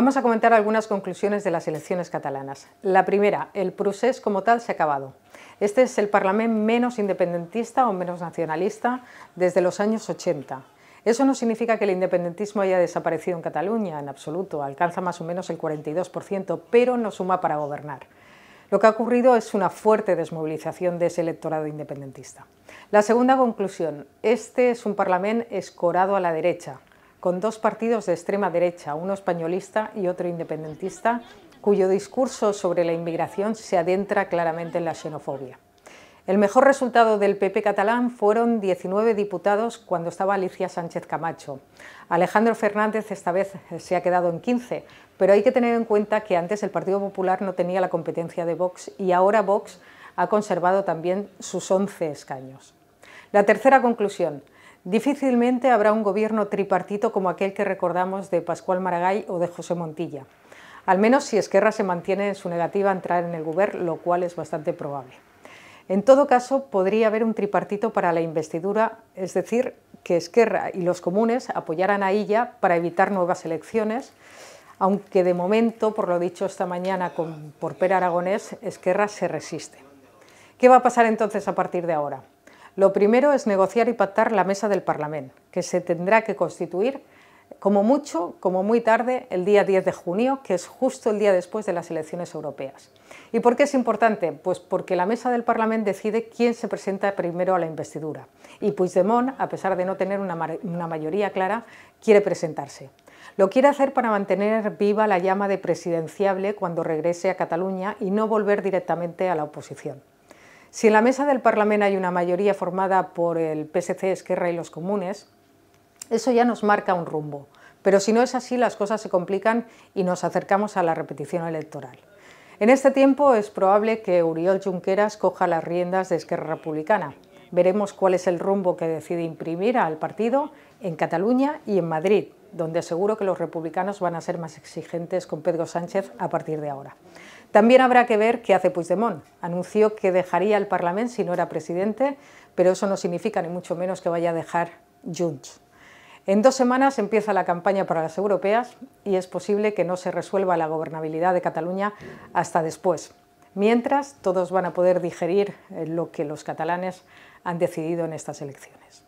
Vamos a comentar algunas conclusiones de las elecciones catalanas. La primera, el procés como tal se ha acabado. Este es el Parlamento menos independentista o menos nacionalista desde los años 80. Eso no significa que el independentismo haya desaparecido en Cataluña, en absoluto, alcanza más o menos el 42%, pero no suma para gobernar. Lo que ha ocurrido es una fuerte desmovilización de ese electorado independentista. La segunda conclusión, este es un Parlamento escorado a la derecha, con dos partidos de extrema derecha, uno españolista y otro independentista, cuyo discurso sobre la inmigración se adentra claramente en la xenofobia. El mejor resultado del PP catalán fueron 19 diputados cuando estaba Alicia Sánchez Camacho. Alejandro Fernández esta vez se ha quedado en 15, pero hay que tener en cuenta que antes el Partido Popular no tenía la competencia de Vox y ahora Vox ha conservado también sus 11 escaños. La tercera conclusión, Difícilmente habrá un gobierno tripartito como aquel que recordamos de Pascual Maragall o de José Montilla, al menos si Esquerra se mantiene en su negativa a entrar en el gobierno, lo cual es bastante probable. En todo caso, podría haber un tripartito para la investidura, es decir, que Esquerra y los comunes apoyaran a ella para evitar nuevas elecciones, aunque de momento, por lo dicho esta mañana por Pera Aragonés, Esquerra se resiste. ¿Qué va a pasar entonces a partir de ahora? Lo primero es negociar y pactar la mesa del Parlamento, que se tendrá que constituir como mucho, como muy tarde, el día 10 de junio, que es justo el día después de las elecciones europeas. ¿Y por qué es importante? Pues porque la mesa del Parlamento decide quién se presenta primero a la investidura. Y Puigdemont, a pesar de no tener una, una mayoría clara, quiere presentarse. Lo quiere hacer para mantener viva la llama de presidenciable cuando regrese a Cataluña y no volver directamente a la oposición. Si en la mesa del Parlamento hay una mayoría formada por el PSC, Esquerra y los comunes, eso ya nos marca un rumbo. Pero si no es así, las cosas se complican y nos acercamos a la repetición electoral. En este tiempo es probable que Uriol Junqueras coja las riendas de Esquerra Republicana. Veremos cuál es el rumbo que decide imprimir al partido en Cataluña y en Madrid, donde seguro que los republicanos van a ser más exigentes con Pedro Sánchez a partir de ahora. También habrá que ver qué hace Puigdemont. Anunció que dejaría el Parlamento si no era presidente, pero eso no significa ni mucho menos que vaya a dejar Junts. En dos semanas empieza la campaña para las europeas y es posible que no se resuelva la gobernabilidad de Cataluña hasta después. Mientras, todos van a poder digerir eh, lo que los catalanes han decidido en estas elecciones.